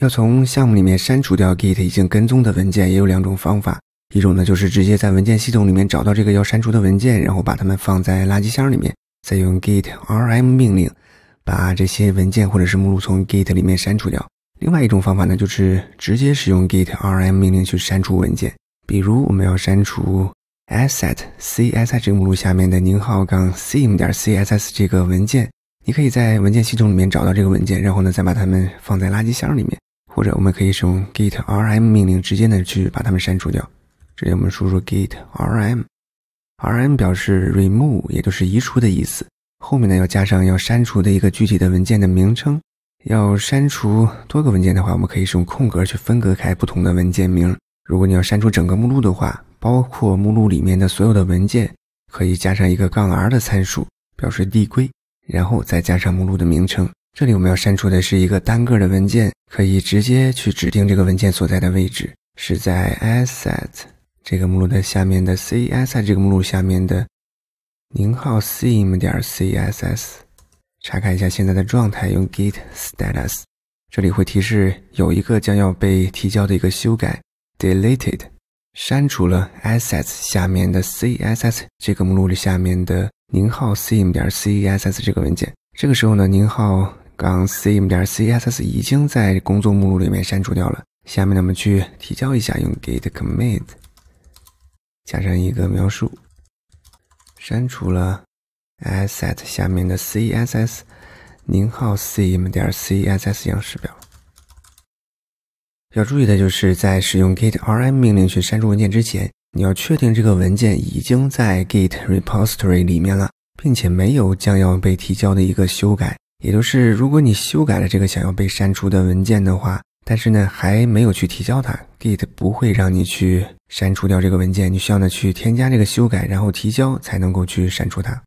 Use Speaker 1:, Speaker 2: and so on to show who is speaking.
Speaker 1: 要从项目里面删除掉 Git 已经跟踪的文件，也有两种方法。一种呢，就是直接在文件系统里面找到这个要删除的文件，然后把它们放在垃圾箱里面，再用 Git rm 命令把这些文件或者是目录从 Git 里面删除掉。另外一种方法呢，就是直接使用 Git rm 命令去删除文件。比如我们要删除 asset css 这个目录下面的宁号杠 sim 点 css 这个文件，你可以在文件系统里面找到这个文件，然后呢，再把它们放在垃圾箱里面。或者我们可以使用 git rm 命令直接的去把它们删除掉。这里我们输入 git rm，rm 表示 remove，也就是移除的意思。后面呢要加上要删除的一个具体的文件的名称。要删除多个文件的话，我们可以使用空格去分隔开不同的文件名。如果你要删除整个目录的话，包括目录里面的所有的文件，可以加上一个杠 -r 的参数，表示递归，然后再加上目录的名称。这里我们要删除的是一个单个的文件，可以直接去指定这个文件所在的位置，是在 assets 这个目录的下面的 css 这个目录下面的宁浩 s i e m 点 css。查看一下现在的状态，用 git status，这里会提示有一个将要被提交的一个修改，deleted，删除了 assets 下面的 css 这个目录里下面的宁浩 s i e m 点 css 这个文件。这个时候呢，宁浩。刚 sim 点 css 已经在工作目录里面删除掉了。下面我们去提交一下，用 git commit 加上一个描述，删除了 asset 下面的 css 零号 sim 点 css 样式表。要注意的就是，在使用 git rm 命令去删除文件之前，你要确定这个文件已经在 git repository 里面了，并且没有将要被提交的一个修改。也就是，如果你修改了这个想要被删除的文件的话，但是呢，还没有去提交它，Git 不会让你去删除掉这个文件，你需要呢去添加这个修改，然后提交才能够去删除它。